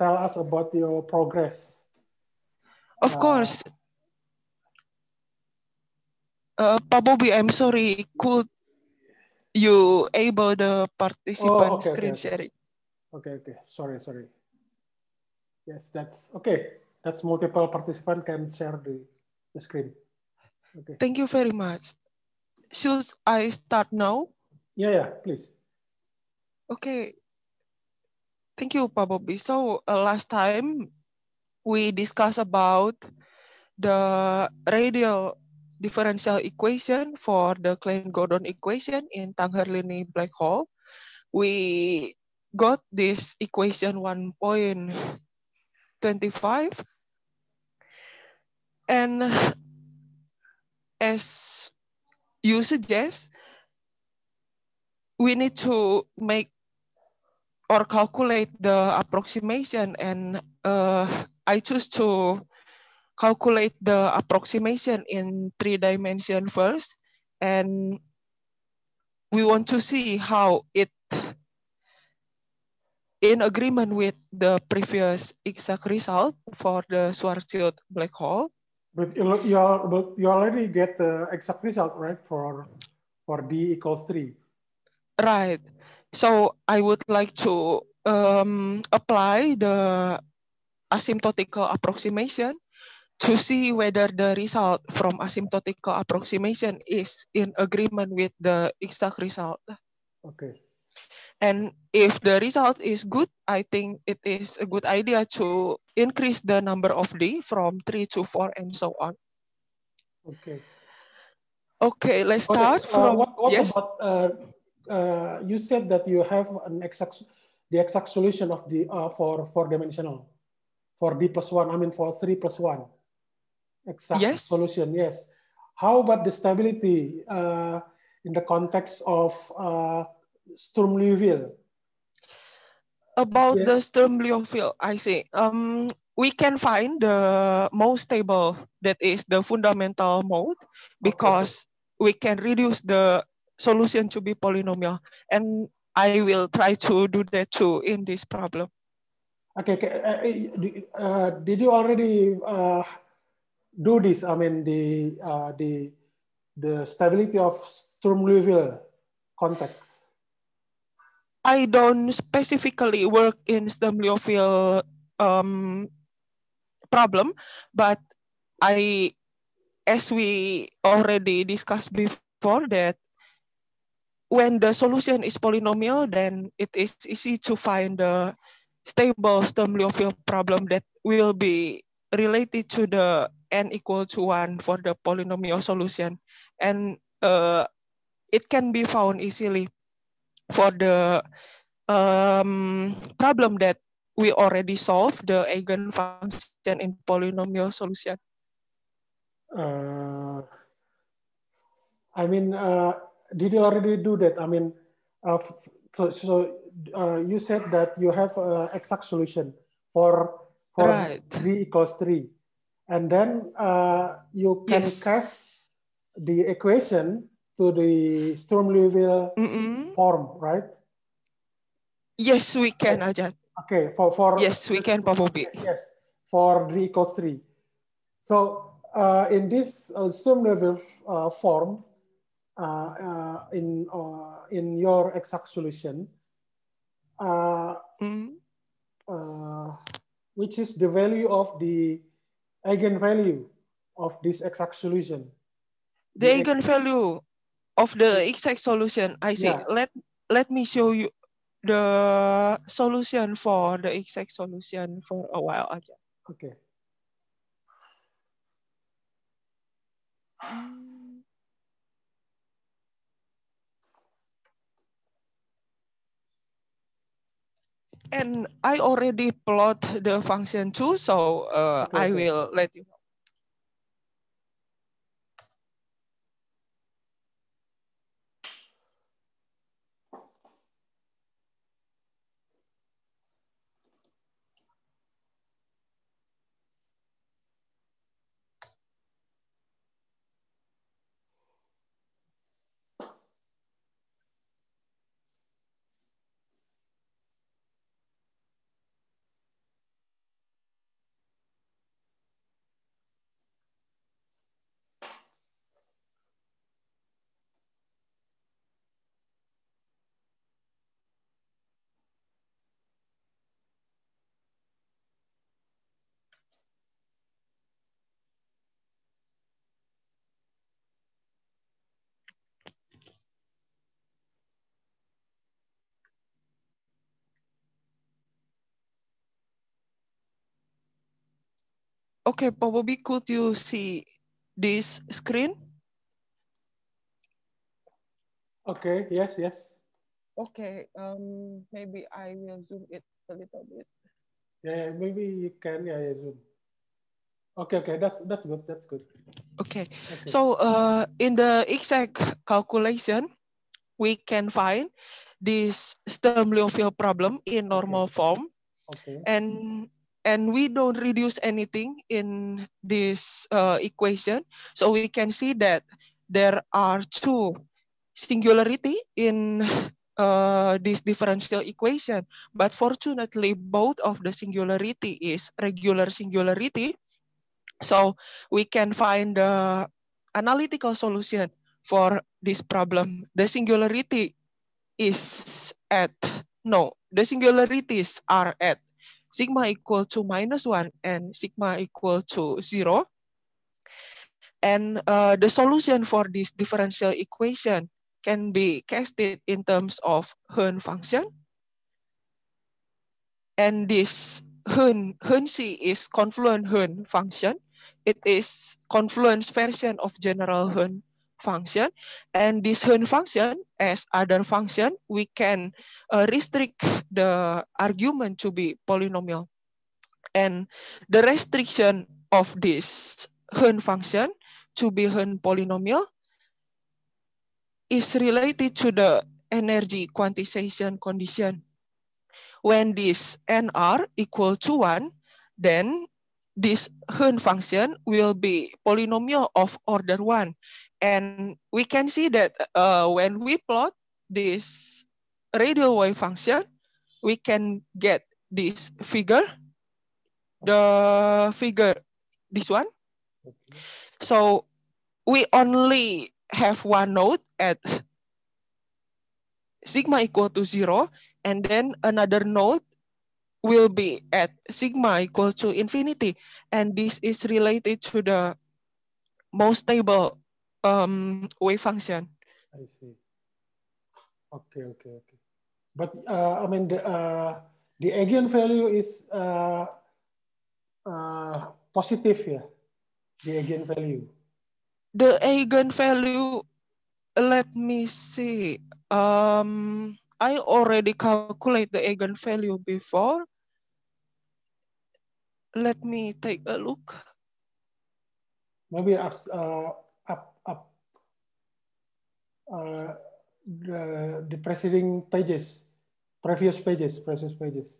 tell us about your progress. Of uh, course. Uh, Pak Bobby, I'm sorry. Could you able the participant oh, okay, screen okay. sharing? Okay, okay. Sorry, sorry. Yes, that's okay. That's multiple participant can share the, the screen. Okay. Thank you very much. Should I start now? Yeah, yeah, please. Okay. Thank you, Pabobi. So uh, last time we discussed about the radial differential equation for the Klein-Gordon equation in Tangherlini black hole. We got this equation 1.25 and as you suggest, we need to make or calculate the approximation and uh, I choose to calculate the approximation in three dimension first and we want to see how it in agreement with the previous exact result for the Schwarzschild black hole. But you, you, are, but you already get the exact result, right, for, for D equals 3. Right. So I would like to um, apply the asymptotical approximation to see whether the result from asymptotical approximation is in agreement with the exact result. Okay. And if the result is good, I think it is a good idea to increase the number of D from 3 to 4 and so on. Okay. Okay, let's start okay. Uh, from... what, what yes? about uh, uh, you said that you have an exact the exact solution of the uh, for four dimensional for d plus one. I mean for three plus one. Exact yes. solution. Yes. How about the stability uh, in the context of uh, Sturm Liouville? About yes. the Sturm Liouville, I see. Um, we can find the most stable that is the fundamental mode because okay. we can reduce the solution to be polynomial. And I will try to do that too in this problem. Okay, uh, uh, uh, did you already uh, do this? I mean, the, uh, the, the stability of Sturm Liouville context. I don't specifically work in Sturm Liouville um, problem, but I, as we already discussed before, that when the solution is polynomial, then it is easy to find the stable sturm Liouville problem that will be related to the n equal to 1 for the polynomial solution. And uh, it can be found easily for the um, problem that we already solved, the eigenfunction in polynomial solution. Uh, I mean, uh, did you already do that? I mean, uh, so, so uh, you said that you have an exact solution for for right. three equals three, and then uh, you can yes. cast the equation to the Sturm Liouville mm -mm. form, right? Yes, we can, oh. Ajahn. Okay, for for yes, we can, probably Yes, for three equals three. So uh, in this uh, Sturm Liouville uh, form, uh, uh, in uh, in your exact solution, uh, mm. uh, which is the value of the eigenvalue of this exact solution. The, the eigenvalue of the exact solution. I see. Yeah. Let let me show you the solution for the exact solution for a while aja. Okay. Hmm. and I already plot the function too, so uh, okay, I will let you know. Okay, probably could you see this screen? Okay, yes, yes. Okay, um, maybe I will zoom it a little bit. Yeah, yeah maybe you can, yeah, yeah, zoom. Okay, okay, that's that's good, that's good. Okay, okay. so uh, in the exact calculation, we can find this Sturm-Liouville problem in normal okay. form. Okay. And and we don't reduce anything in this uh, equation. So we can see that there are two singularity in uh, this differential equation. But fortunately, both of the singularity is regular singularity. So we can find the analytical solution for this problem. The singularity is at, no, the singularities are at sigma equal to minus 1 and sigma equal to 0. And uh, the solution for this differential equation can be casted in terms of Hern function. And this Hern, C is confluent Hern function. It is confluence version of general Hern function. And this Hearn function, as other function, we can uh, restrict the argument to be polynomial. And the restriction of this Hearn function to be Hearn polynomial is related to the energy quantization condition. When this NR equal to 1, then this Hearn function will be polynomial of order 1. And we can see that uh, when we plot this radial wave function, we can get this figure, the figure, this one. So we only have one node at sigma equal to zero, and then another node will be at sigma equal to infinity. And this is related to the most stable um, wave function. I see. Okay, okay, okay. But uh, I mean, the, uh, the eigenvalue is uh, uh, positive, yeah? The eigenvalue. The eigenvalue, let me see. Um, I already calculate the eigenvalue before. Let me take a look. Maybe uh, uh, the, the preceding pages, previous pages, previous pages.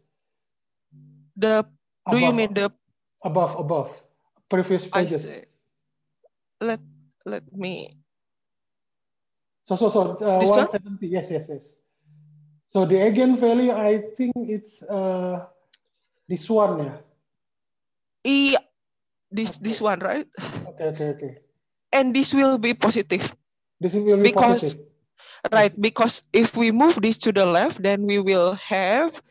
The do you mean the above above previous pages? Let let me. So so so uh, one seventy. Yes yes yes. So the again value, I think it's uh, this one yeah. Yeah, this this one right? Okay okay okay. And this will be positive. This because, positive. Right, because if we move this to the left, then we will have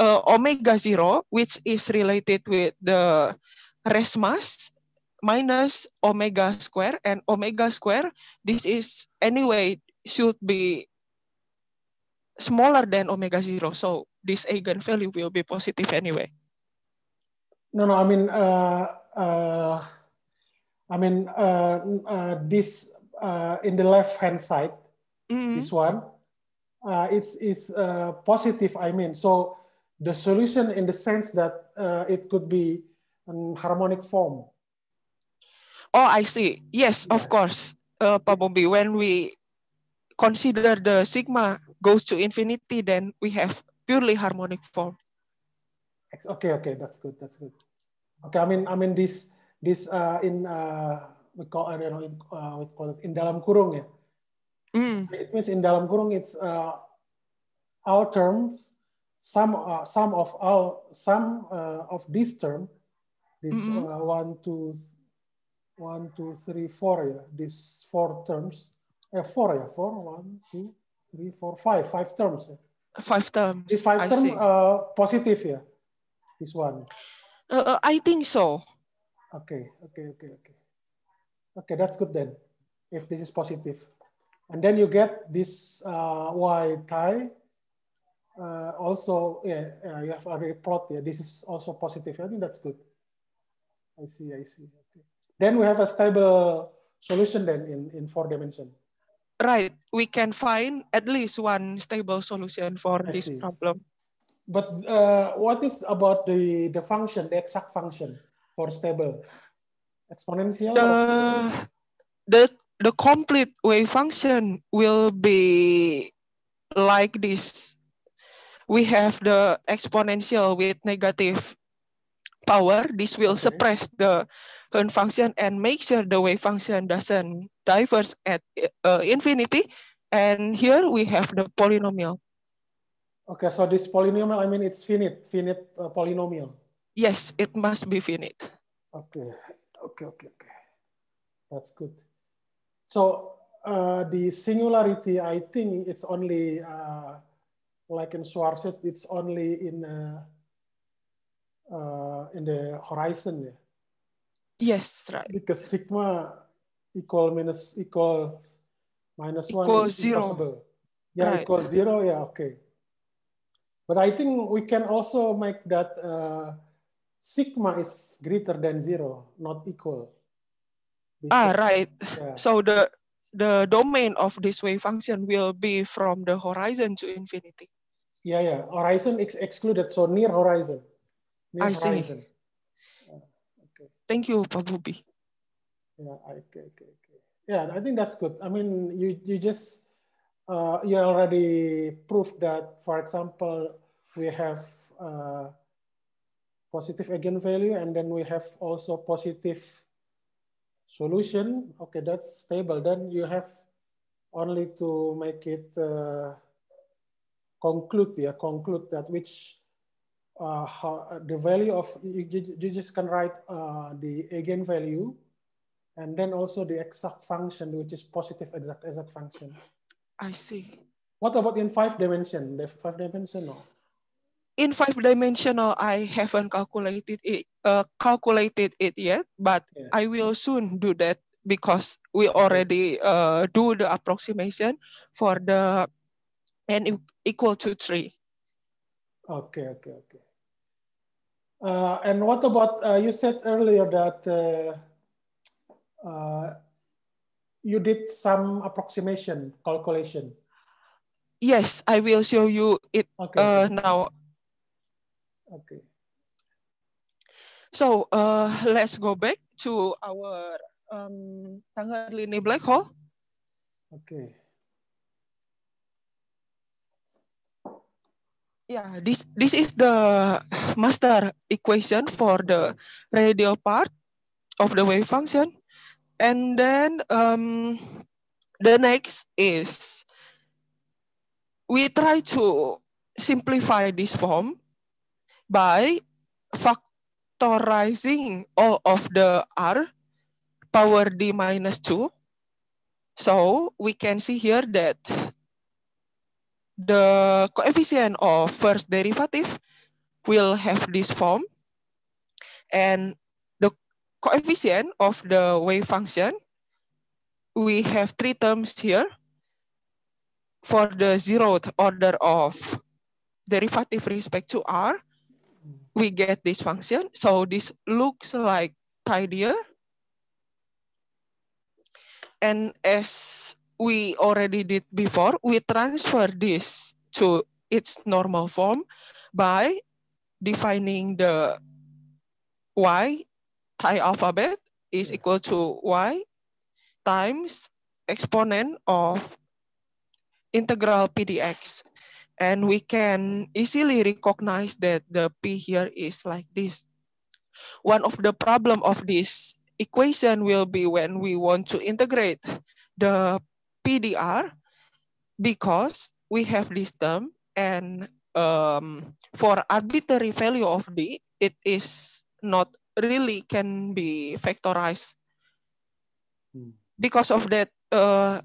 uh, omega zero, which is related with the rest mass minus omega square and omega square. This is anyway should be smaller than omega zero. So this eigenvalue will be positive anyway. No, no, I mean, uh, uh, I mean, uh, uh this uh, in the left hand side, mm -hmm. this one, uh, it's, it's uh, positive, I mean. So the solution in the sense that uh, it could be an harmonic form. Oh, I see. Yes, yeah. of course, uh, probably when we consider the sigma goes to infinity, then we have purely harmonic form. Okay, okay, that's good, that's good. Okay, I mean, I mean this, this uh, in uh, we call I don't know uh, we call it in dalam kurung yeah. Mm. It means in dalam kurung it's uh, our terms some uh, some of our some uh, of this term this mm -hmm. uh, one two one two three four yeah these four terms uh, four yeah four one two three four five five terms yeah. five terms this five I term see. uh, positive yeah this one uh, uh I think so okay okay okay okay Okay, that's good then, if this is positive. And then you get this uh, Y tie. Uh, also, yeah, yeah, you have a plot here. This is also positive. I think that's good. I see, I see. Okay. Then we have a stable solution then in, in four dimension. Right. We can find at least one stable solution for I this see. problem. But uh, what is about the, the function, the exact function for stable? exponential the, the the complete wave function will be like this we have the exponential with negative power this will okay. suppress the function and make sure the wave function doesn't diverge at uh, infinity and here we have the polynomial okay so this polynomial i mean it's finite finite uh, polynomial yes it must be finite okay Okay, okay, okay. That's good. So uh, the singularity, I think it's only uh, like in Schwarzschild, it's only in uh, uh, in the horizon. Yeah? Yes, right. Because sigma equal minus equal minus equal one equals zero. Impossible. Yeah, right. equal zero. Yeah, okay. But I think we can also make that uh, sigma is greater than zero, not equal. ah, right. Yeah. So the the domain of this wave function will be from the horizon to infinity. Yeah, yeah. Horizon is excluded, so near horizon. Near I horizon. see. Okay. Thank you, Pabubi. Yeah, okay, okay, okay. Yeah, I think that's good. I mean, you you just uh, you already proved that. For example, we have. Uh, positive eigenvalue, and then we have also positive solution. Okay, that's stable. Then you have only to make it uh, conclude, yeah, conclude that which uh, how, uh, the value of, you, you just can write uh, the eigenvalue and then also the exact function, which is positive exact exact function. I see. What about in five dimension? The five dimension, no? in five dimensional i haven't calculated it uh, calculated it yet but yeah. i will soon do that because we already uh, do the approximation for the n equal to three okay okay okay uh, and what about uh, you said earlier that uh, uh you did some approximation calculation yes i will show you it okay. Uh, now Okay. So uh, let's go back to our um, lini black hole. Okay. Yeah, this this is the master equation for the radial part of the wave function, and then um, the next is we try to simplify this form by factorizing all of the r power d minus 2. So we can see here that the coefficient of first derivative will have this form. And the coefficient of the wave function, we have three terms here for the zeroth order of derivative respect to r we get this function. So this looks like tidier. And as we already did before, we transfer this to its normal form by defining the y Thai alphabet is equal to y times exponent of integral pdx and we can easily recognize that the p here is like this. One of the problem of this equation will be when we want to integrate the PDR because we have this term and um, for arbitrary value of D, it is not really can be factorized. Hmm. Because of that, uh,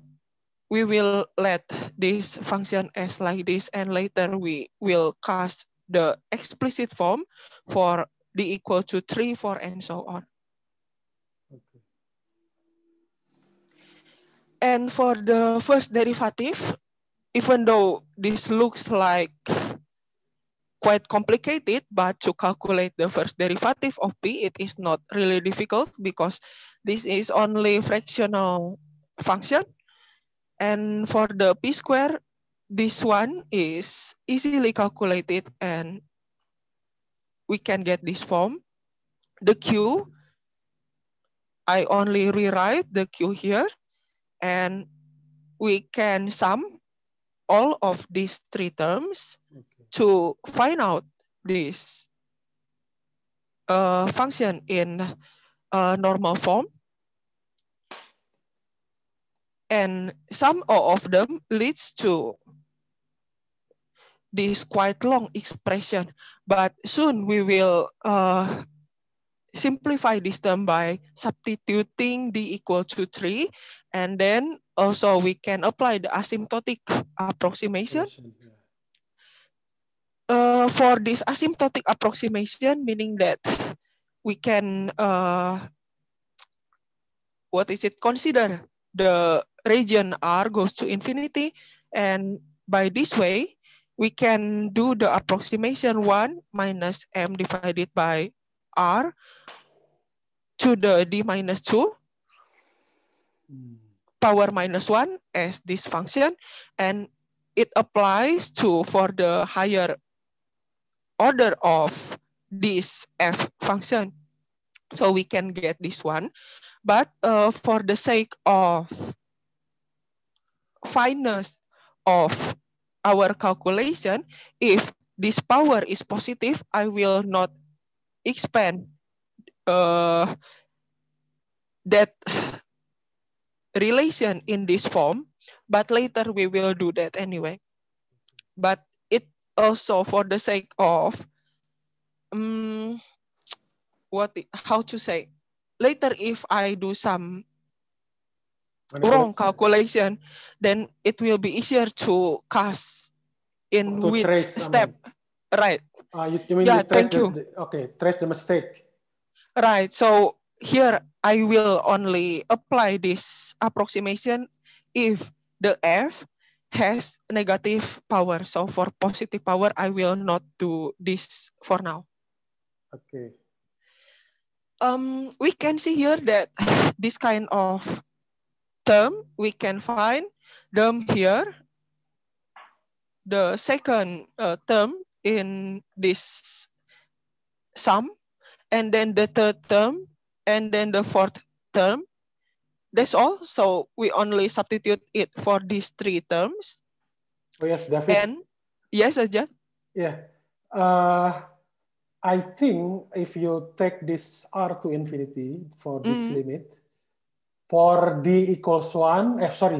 we will let this function as like this and later we will cast the explicit form for d equal to 3, 4, and so on. Okay. And for the first derivative, even though this looks like quite complicated, but to calculate the first derivative of p, it is not really difficult because this is only fractional function and for the p square, this one is easily calculated and we can get this form. The Q, I only rewrite the Q here and we can sum all of these three terms okay. to find out this uh, function in uh, normal form and some of them leads to this quite long expression, but soon we will uh, simplify this term by substituting d equal to 3, and then also we can apply the asymptotic approximation. Uh, for this asymptotic approximation, meaning that we can, uh, what is it, consider the region R goes to infinity. And by this way, we can do the approximation 1 minus m divided by r to the d minus 2 power minus 1 as this function. And it applies to for the higher order of this f function. So we can get this one. But uh, for the sake of fineness of our calculation, if this power is positive, I will not expand uh, that relation in this form, but later we will do that anyway. But it also for the sake of um, what how to say later if I do some wrong calculation, then it will be easier to cast in to which trace, step. I mean, right. Uh, you, you mean yeah, you thank the, you. The, okay, trace the mistake. Right. So here I will only apply this approximation if the f has negative power. So for positive power, I will not do this for now. Okay. Um, we can see here that this kind of term, we can find them here. The second uh, term in this sum, and then the third term, and then the fourth term. That's all. So we only substitute it for these three terms. Oh, yes, David. And yes, aja. Yeah. Uh, I think if you take this R to infinity for this mm. limit, for d equals 1 eh sorry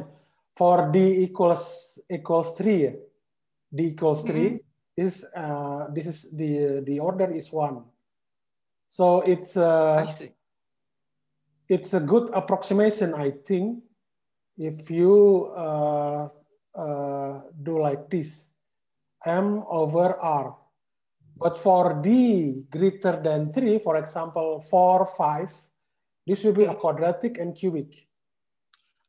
for d equals equals 3 d equals 3 mm -hmm. is uh, this is the the order is 1 so it's uh, I see. it's a good approximation i think if you uh, uh, do like this m over r but for d greater than 3 for example 4 5 this will be a quadratic and cubic.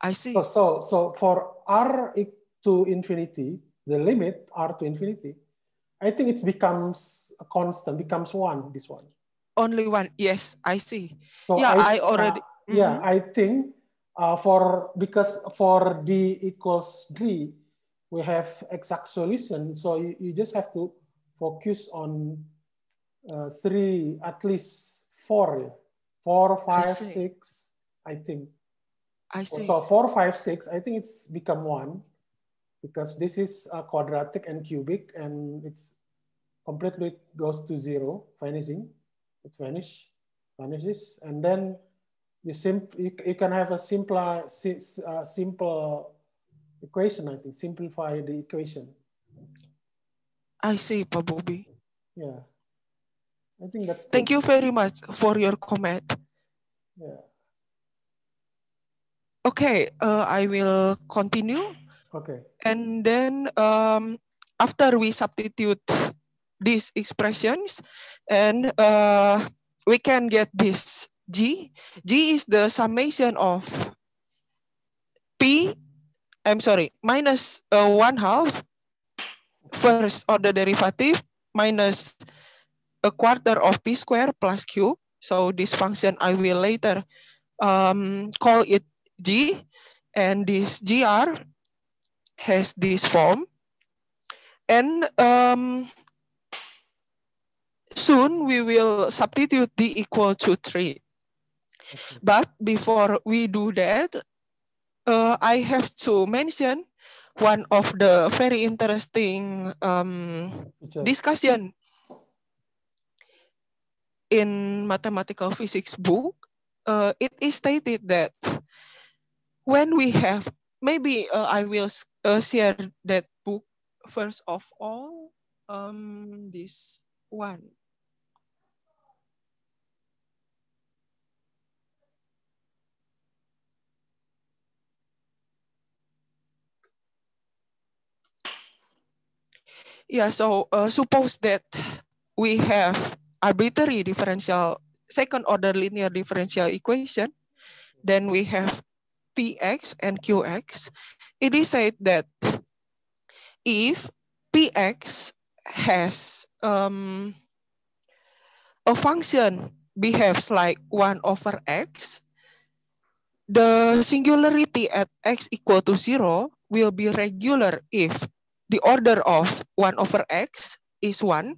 I see. So, so, so for r to infinity, the limit r to infinity, I think it becomes a constant, becomes one, this one. Only one, yes, I see. So yeah, I, I already. Uh, yeah, mm -hmm. I think uh, for, because for d equals d, we have exact solution. So you, you just have to focus on uh, three, at least four four, five, I six, I think. I oh, see. So four, five, six, I think it's become one because this is a quadratic and cubic and it's completely goes to zero, vanishing. It vanish, vanishes. And then you, simp you, you can have a simpler, uh, simple equation, I think, simplify the equation. I see, Pabobi. Yeah. I think that's. Thank you very much for your comment. Yeah. Okay, uh, I will continue. Okay. And then um, after we substitute these expressions, and uh, we can get this G. G is the summation of P, I'm sorry, minus uh, one half first order derivative minus a quarter of p square plus q. So this function I will later um, call it g. And this gr has this form. And um, soon we will substitute d equal to 3. But before we do that, uh, I have to mention one of the very interesting um, discussion in mathematical physics book, uh, it is stated that when we have, maybe uh, I will uh, share that book first of all, um, this one. Yeah, so uh, suppose that we have arbitrary differential second order linear differential equation, then we have px and qx. It is said that if px has um, a function behaves like 1 over x, the singularity at x equal to 0 will be regular if the order of 1 over x is 1.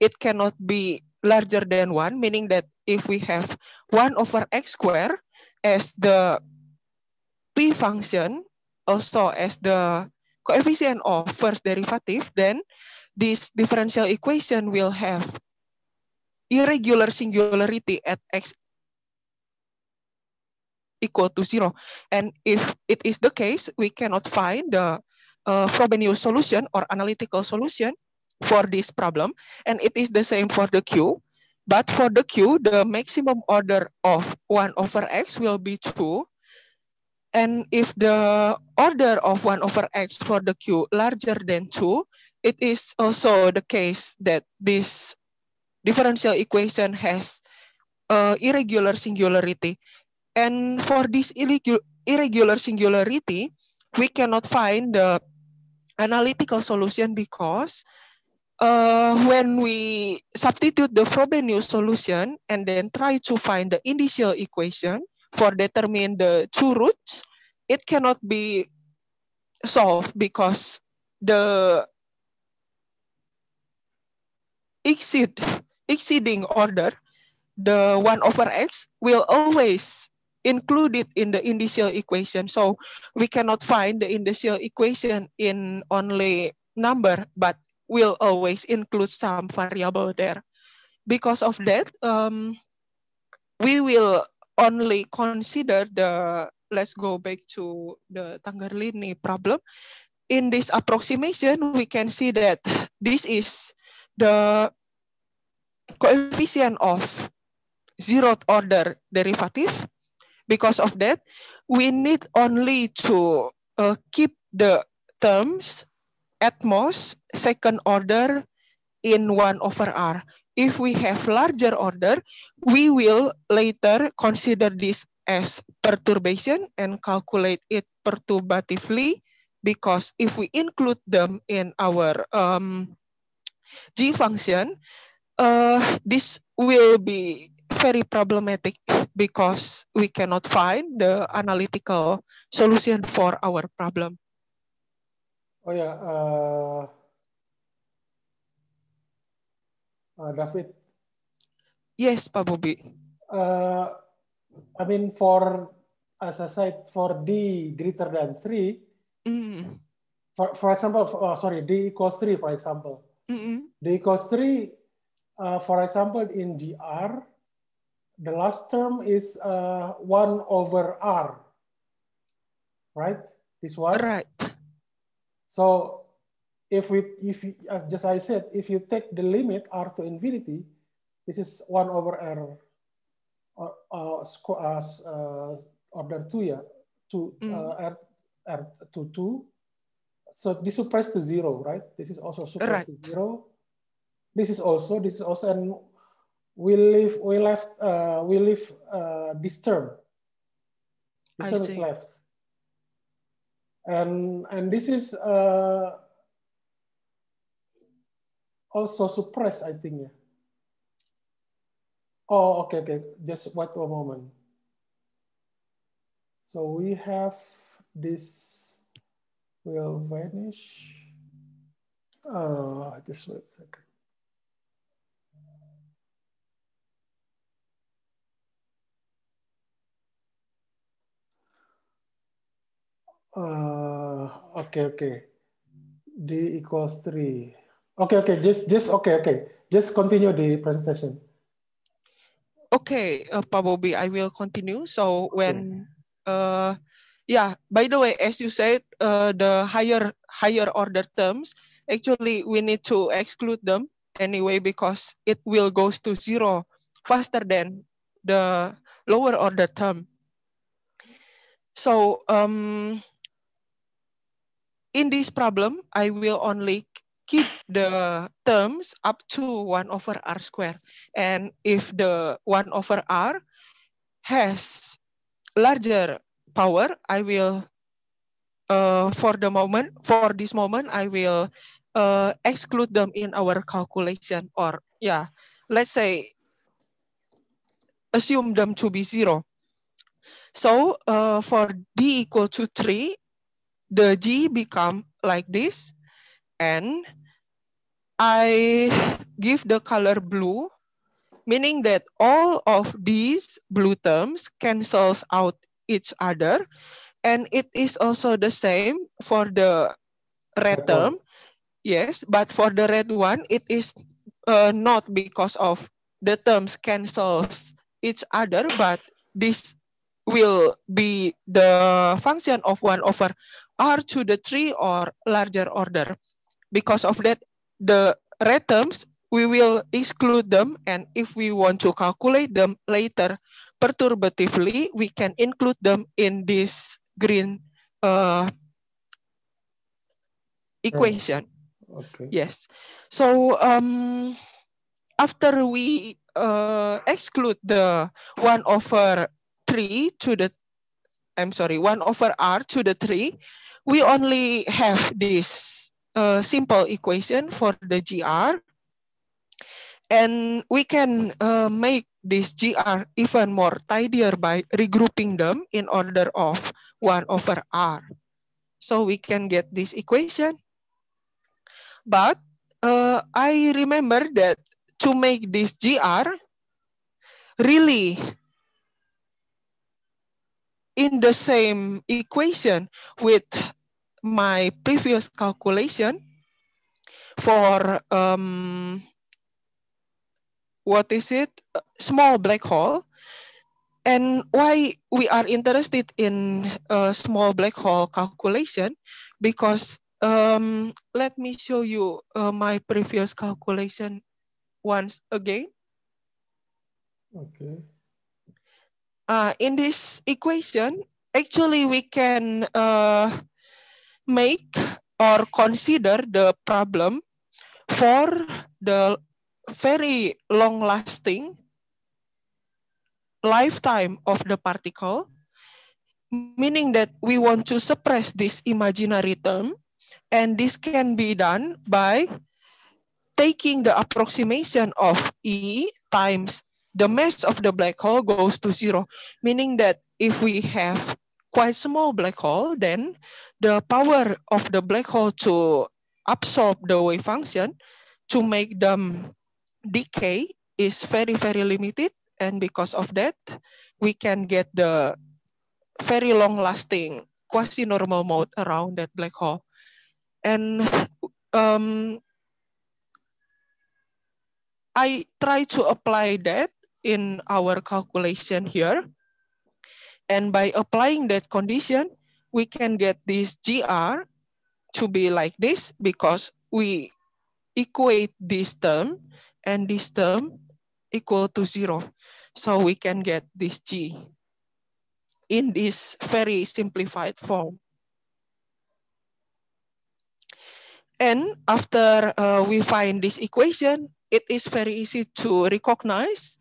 It cannot be larger than one, meaning that if we have one over x square as the p function, also as the coefficient of first derivative, then this differential equation will have irregular singularity at x equal to zero. And if it is the case, we cannot find the uh, Frobenius solution or analytical solution for this problem. And it is the same for the Q. But for the Q, the maximum order of 1 over x will be 2. And if the order of 1 over x for the Q larger than 2, it is also the case that this differential equation has uh, irregular singularity. And for this irregular singularity, we cannot find the analytical solution because uh, when we substitute the Frobenius solution and then try to find the initial equation for determine the two roots, it cannot be solved because the exceed, exceeding order, the 1 over x will always include it in the initial equation. So we cannot find the initial equation in only number, but will always include some variable there. Because of that, um, we will only consider the, let's go back to the Tangerlini problem. In this approximation, we can see that this is the coefficient of zeroth order derivative. Because of that, we need only to uh, keep the terms at most second order in 1 over r. If we have larger order, we will later consider this as perturbation and calculate it perturbatively because if we include them in our um, g function, uh, this will be very problematic because we cannot find the analytical solution for our problem. Oh yeah, uh, eh, uh, David. Yes, Pak Bobby. Uh, eh, I mean, for as I said, for d greater than three, mm. for for example, for, oh, sorry, d equals three, for example, mm -hmm. d equals three. Uh, for example, in GR, the last term is uh, one over R, right? This one. Right. So if we, if as just I said, if you take the limit R to infinity, this is one over R or uh, square uh, order two, yeah, to mm. uh, R, R to two. So this suppressed to zero, right? This is also suppressed right. to zero. This is also this is also and we leave we left uh, we leave uh, this term. This I term see. is left. And, and this is uh, also suppressed, I think. Oh, okay, okay. Just wait a moment. So we have this will vanish. Uh, just wait a second. Uh, okay, okay. D equals three. Okay, okay. Just, just okay, okay. Just continue the presentation. Okay, uh, probably I will continue. So when, uh, yeah. By the way, as you said, uh, the higher higher order terms actually we need to exclude them anyway because it will goes to zero faster than the lower order term. So um, in this problem, I will only keep the terms up to 1 over r square. And if the 1 over r has larger power, I will, uh, for the moment, for this moment, I will uh, exclude them in our calculation or, yeah, let's say, assume them to be zero. So uh, for d equal to 3, the G become like this and I give the color blue, meaning that all of these blue terms cancels out each other. And it is also the same for the red term. Yes, but for the red one, it is uh, not because of the terms cancels each other, but this will be the function of 1 over r to the 3 or larger order. Because of that, the red terms, we will exclude them. And if we want to calculate them later perturbatively, we can include them in this green uh, equation. Oh, okay. Yes. So um, after we uh, exclude the 1 over 3 to the, I'm sorry, 1 over r to the 3, we only have this uh, simple equation for the GR. And we can uh, make this GR even more tidier by regrouping them in order of 1 over R. So we can get this equation. But uh, I remember that to make this GR, really in the same equation with my previous calculation for um, what is it? Small black hole. And why we are interested in small black hole calculation? Because um, let me show you uh, my previous calculation once again. Okay. Uh, in this equation, actually we can uh, make or consider the problem for the very long lasting lifetime of the particle, meaning that we want to suppress this imaginary term. And this can be done by taking the approximation of E times the mass of the black hole goes to zero, meaning that if we have quite small black hole, then the power of the black hole to absorb the wave function to make them decay is very, very limited. And because of that, we can get the very long lasting quasi-normal mode around that black hole. And um, I try to apply that in our calculation here. And by applying that condition, we can get this GR to be like this because we equate this term and this term equal to zero. So we can get this G in this very simplified form. And after uh, we find this equation, it is very easy to recognize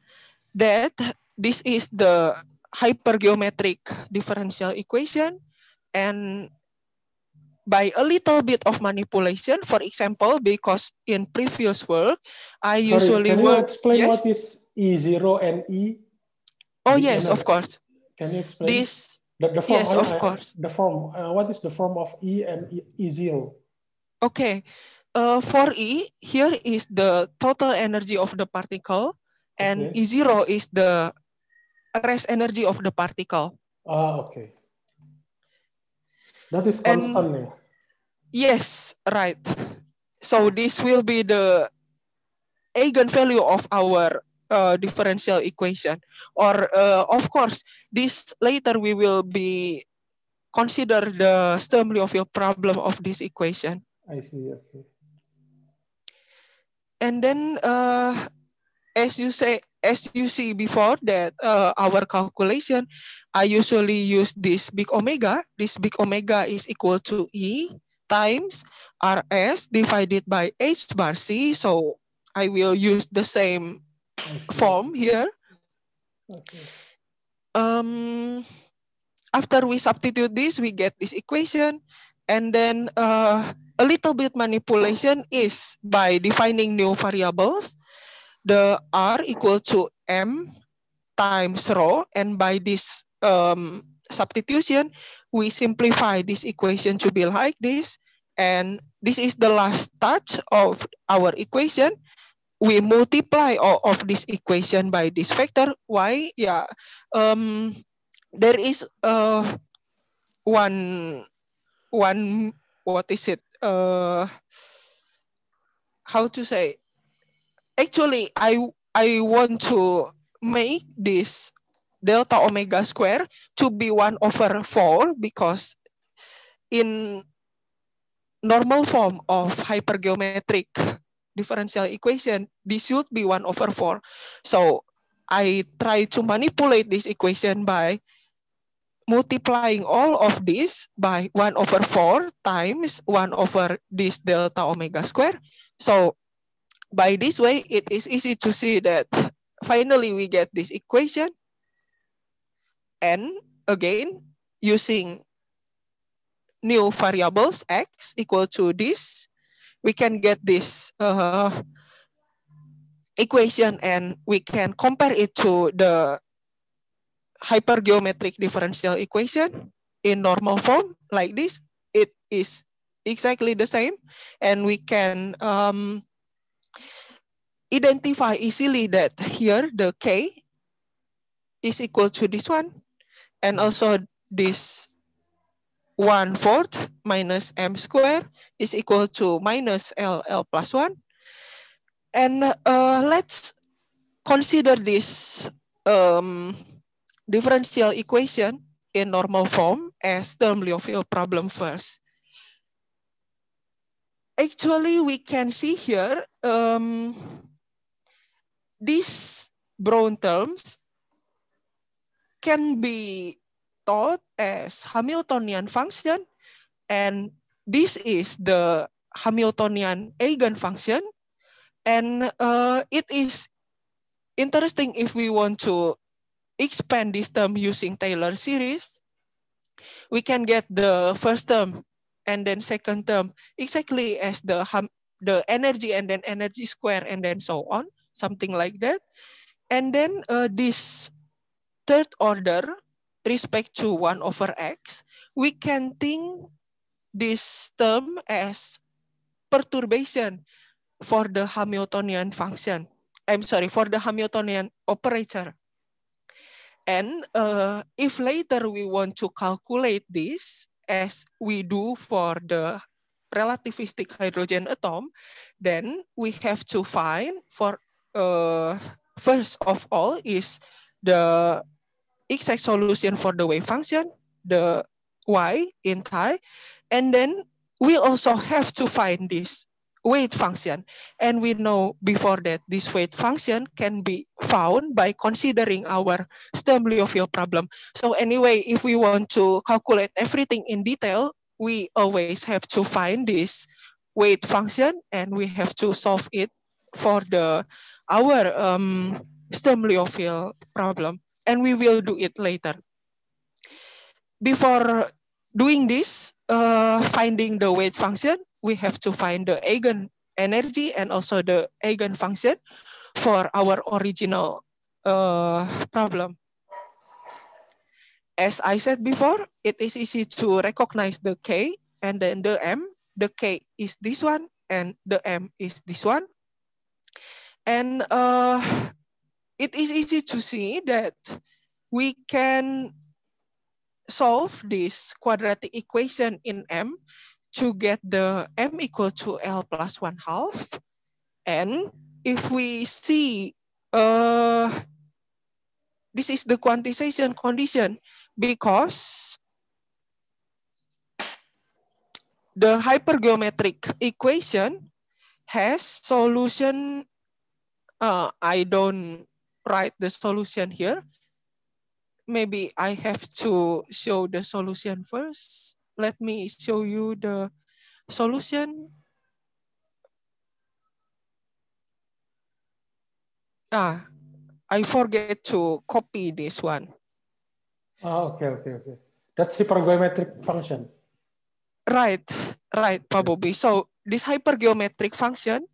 that this is the hypergeometric differential equation and by a little bit of manipulation for example because in previous work i Sorry, usually can work, you explain yes? what is e0 and e oh yes of course can you explain this the, the form, yes uh, of I, course the form uh, what is the form of e and e, 0 okay uh, for e here is the total energy of the particle and okay. E0 is the rest energy of the particle. Ah, okay. That is constant. And, yes, right. So this will be the eigenvalue of our uh, differential equation. Or uh, of course, this later we will be consider the Sturm Liouville problem of this equation. I see. Okay. And then uh, as you say as you see before that uh, our calculation i usually use this big omega this big omega is equal to e times rs divided by h bar c so i will use the same form here okay. um after we substitute this we get this equation and then uh, a little bit manipulation is by defining new variables the R equal to M times rho. And by this um, substitution, we simplify this equation to be like this. And this is the last touch of our equation. We multiply all of this equation by this factor. Why? Yeah. Um, there is uh, one, one, what is it? Uh, how to say actually I I want to make this delta omega square to be 1 over 4 because in normal form of hypergeometric differential equation, this should be 1 over 4. So I try to manipulate this equation by multiplying all of this by 1 over 4 times 1 over this delta omega square. So by this way, it is easy to see that finally we get this equation. And again, using new variables x equal to this, we can get this uh, equation and we can compare it to the hypergeometric differential equation in normal form like this. It is exactly the same and we can um, identify easily that here the k is equal to this one and also this one fourth minus m square is equal to minus l l plus 1 and uh, let's consider this um, differential equation in normal form as term Liouville problem first actually we can see here um, these Brown terms can be taught as Hamiltonian function, and this is the Hamiltonian eigenfunction, and uh, it is interesting if we want to expand this term using Taylor series, we can get the first term and then second term exactly as the the energy and then energy square and then so on something like that. And then uh, this third order respect to 1 over x, we can think this term as perturbation for the Hamiltonian function. I'm sorry, for the Hamiltonian operator. And uh, if later we want to calculate this, as we do for the relativistic hydrogen atom, then we have to find for uh, first of all is the exact solution for the wave function, the y in Thai, and then we also have to find this weight function. And we know before that this weight function can be found by considering our sturm Liouville problem. So anyway, if we want to calculate everything in detail, we always have to find this weight function and we have to solve it for the our um, stem gliophil problem, and we will do it later. Before doing this, uh, finding the wave function, we have to find the eigen energy and also the eigen function for our original uh, problem. As I said before, it is easy to recognize the K and then the M. The K is this one and the M is this one. And uh, it is easy to see that we can solve this quadratic equation in M to get the M equal to L plus one half. And if we see, uh, this is the quantization condition because the hypergeometric equation has solution. Uh, I don't write the solution here. Maybe I have to show the solution first. Let me show you the solution. Ah, I forget to copy this one. Oh, okay, okay, okay. That's hypergeometric function. Right, right, probably. So this hypergeometric function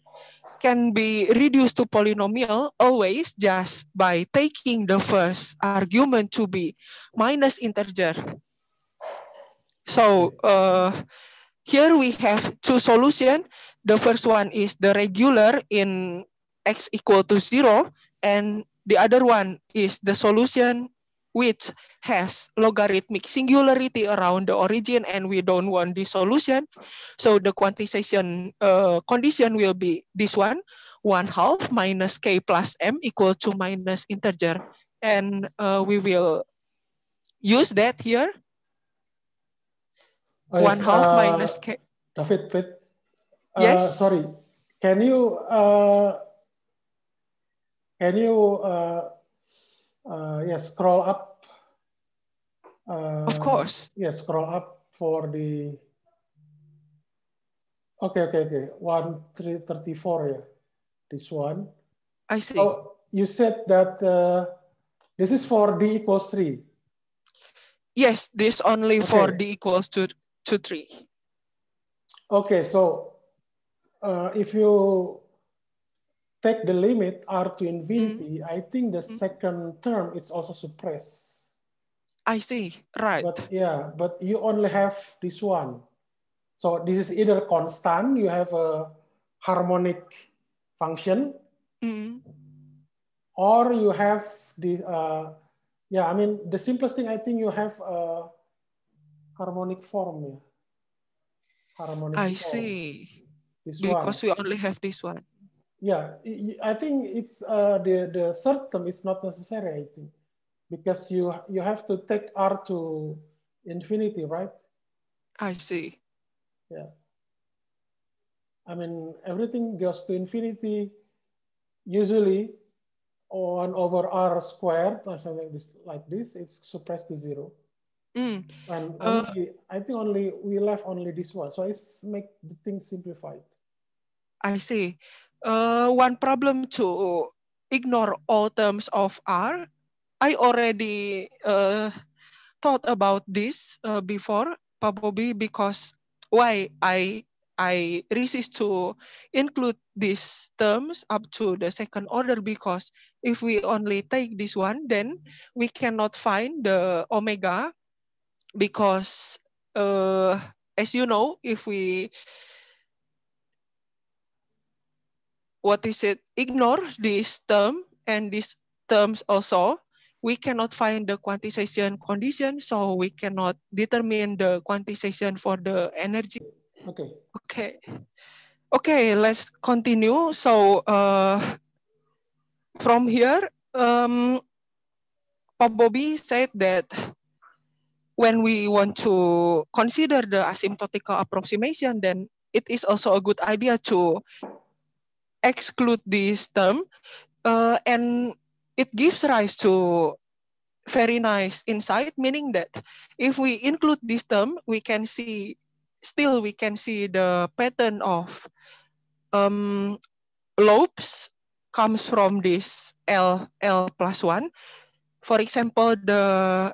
can be reduced to polynomial always just by taking the first argument to be minus integer. So uh, here we have two solutions. The first one is the regular in x equal to zero, and the other one is the solution which has logarithmic singularity around the origin and we don't want this solution. So the quantization uh, condition will be this one, 1 half minus k plus m equal to minus integer. And uh, we will use that here. Oh, yes. 1 half uh, minus k. David, please. Uh, yes. Sorry. Can you, uh, can you, uh, uh, yeah, scroll up. Uh, of course. Yeah, scroll up for the. Okay, okay, okay. One three thirty four. Yeah, this one. I see. So you said that uh, this is for d equals three. Yes, this only okay. for d equals to to three. Okay, so uh, if you take the limit R to infinity, mm. Mm-hmm. I think the mm. second term is also suppressed. I see, right. But yeah, but you only have this one. So this is either constant, you have a harmonic function, mm. or you have the, uh, yeah, I mean, the simplest thing, I think you have a harmonic form. Yeah. Harmonic I form. see. This because one. we only have this one yeah, I think it's uh, the the third term is not necessary. I think because you you have to take r to infinity, right? I see. Yeah. I mean, everything goes to infinity, usually on over r squared or something like this, like this it's suppressed to zero. Mm. And uh, I think only we left only this one. So it's make the thing simplified. I see. Uh, one problem to ignore all terms of R. I already uh, thought about this uh, before, probably because why I I resist to include these terms up to the second order because if we only take this one, then we cannot find the omega because uh, as you know, if we what is it? Ignore this term and these terms also. We cannot find the quantization condition, so we cannot determine the quantization for the energy. Okay. Okay. Okay, let's continue. So uh, from here, um, Pop Bobby said that when we want to consider the asymptotical approximation, then it is also a good idea to exclude this term uh, and it gives rise to very nice insight meaning that if we include this term we can see still we can see the pattern of um, lobes comes from this L, L plus 1. For example, the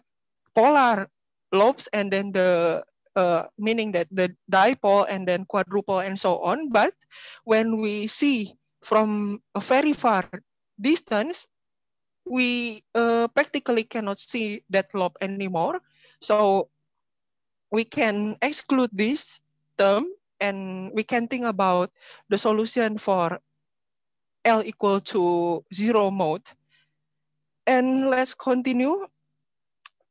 polar lobes and then the uh, meaning that the dipole and then quadruple and so on. But when we see from a very far distance, we uh, practically cannot see that lobe anymore. So we can exclude this term and we can think about the solution for L equal to zero mode. And let's continue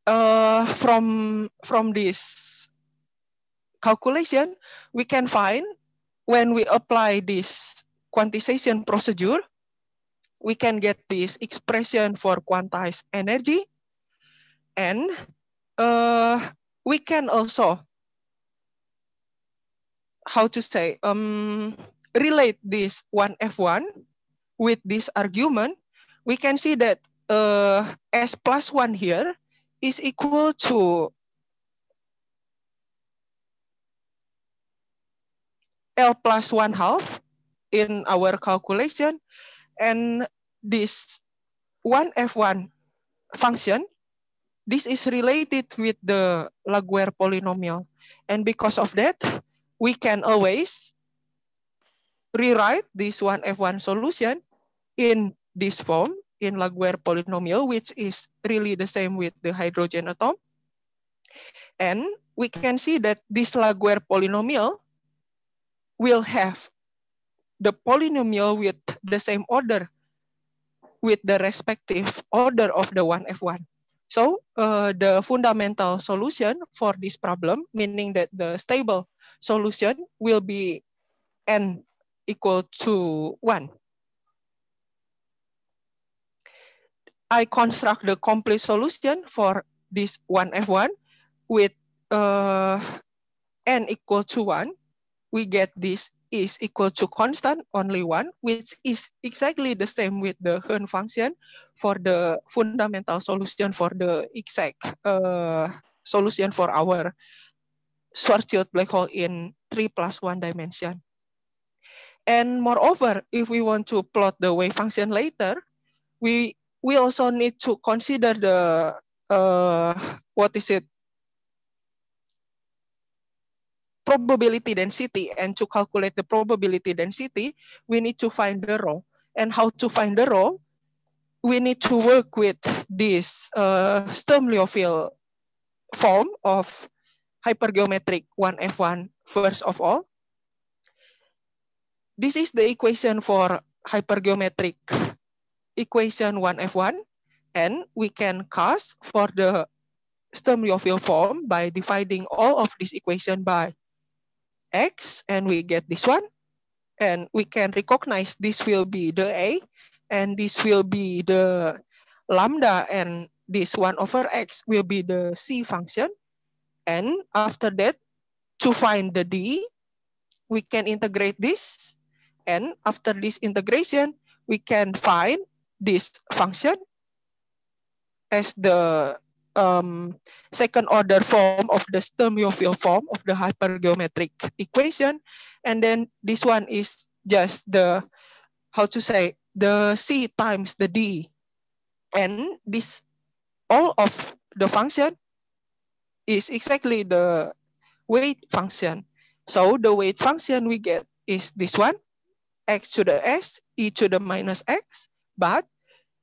uh, from, from this calculation, we can find when we apply this quantization procedure, we can get this expression for quantized energy. And uh, we can also, how to say, um, relate this 1F1 with this argument. We can see that uh, S plus 1 here is equal to L plus 1 half in our calculation. And this one f1 function, this is related with the Laguerre polynomial. And because of that, we can always rewrite this one f1 solution in this form in Laguerre polynomial, which is really the same with the hydrogen atom. And we can see that this Laguerre polynomial will have the polynomial with the same order with the respective order of the 1F1. So uh, the fundamental solution for this problem, meaning that the stable solution will be n equal to 1. I construct the complete solution for this 1F1 with uh, n equal to 1. We get this is equal to constant, only one, which is exactly the same with the Hern function for the fundamental solution for the exact uh, solution for our Schwarzschild black hole in 3 plus 1 dimension. And moreover, if we want to plot the wave function later, we, we also need to consider the, uh, what is it, probability density and to calculate the probability density, we need to find the row. And how to find the row? We need to work with this uh, Sturm-Liouville form of hypergeometric 1F1 first of all. This is the equation for hypergeometric equation 1F1 and we can cast for the Sturm-Liouville form by dividing all of this equation by x and we get this one. And we can recognize this will be the a and this will be the lambda and this 1 over x will be the c function. And after that, to find the d, we can integrate this. And after this integration, we can find this function as the um, second order form of the sturm Liouville form of the hypergeometric equation. And then this one is just the, how to say, the C times the D. And this, all of the function is exactly the weight function. So the weight function we get is this one, x to the s, e to the minus x, but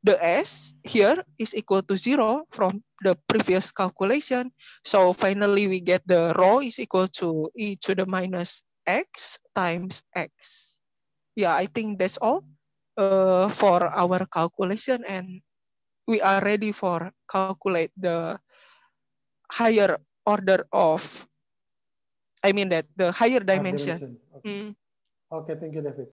the s here is equal to zero from the previous calculation. So finally, we get the rho is equal to e to the minus x times x. Yeah, I think that's all uh, for our calculation and we are ready for calculate the higher order of, I mean that, the higher dimension. Okay. Mm. okay, thank you, David.